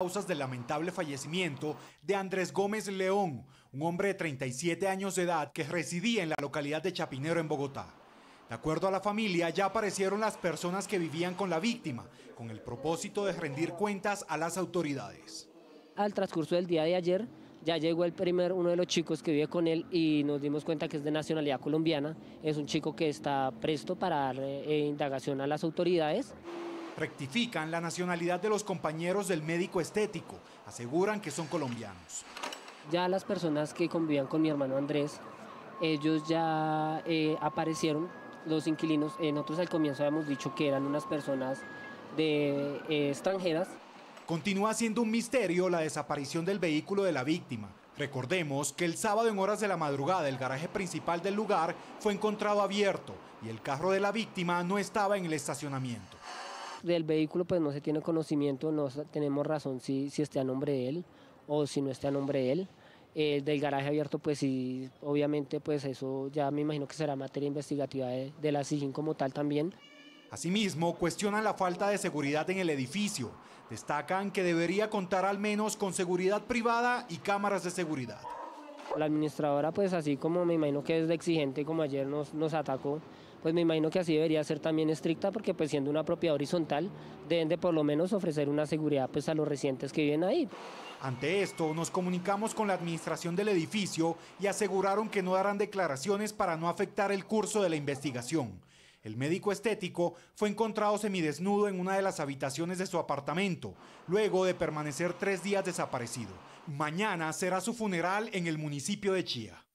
causas del lamentable fallecimiento de Andrés Gómez León, un hombre de 37 años de edad que residía en la localidad de Chapinero en Bogotá. De acuerdo a la familia, ya aparecieron las personas que vivían con la víctima, con el propósito de rendir cuentas a las autoridades. Al transcurso del día de ayer, ya llegó el primer, uno de los chicos que vive con él y nos dimos cuenta que es de nacionalidad colombiana. Es un chico que está presto para dar eh, indagación a las autoridades. Rectifican la nacionalidad de los compañeros del médico estético. Aseguran que son colombianos. Ya las personas que convivían con mi hermano Andrés, ellos ya eh, aparecieron, los inquilinos. en nosotros al comienzo habíamos dicho que eran unas personas de, eh, extranjeras. Continúa siendo un misterio la desaparición del vehículo de la víctima. Recordemos que el sábado en horas de la madrugada el garaje principal del lugar fue encontrado abierto y el carro de la víctima no estaba en el estacionamiento del vehículo pues no se tiene conocimiento, no tenemos razón si, esté a nombre de él o si no esté a nombre de él. Eh, del garaje abierto, pues sí, obviamente, pues eso ya me imagino que será materia investigativa de, la SIGIN como tal también. Asimismo, cuestionan la falta de seguridad en el edificio. Destacan que debería contar al menos con seguridad privada y cámaras de seguridad la administradora, pues así como me imagino que es exigente, como ayer nos, atacó, pues me imagino que así debería ser también estricta, porque pues siendo una propiedad horizontal, deben de por lo menos ofrecer una seguridad pues a los residentes que viven ahí. Ante esto, nos comunicamos con la administración del edificio y aseguraron que no darán declaraciones para no afectar el curso de la investigación. El médico estético fue encontrado semidesnudo en una de las habitaciones de su apartamento, luego de permanecer tres días desaparecido. Mañana será su funeral en el municipio de Chía.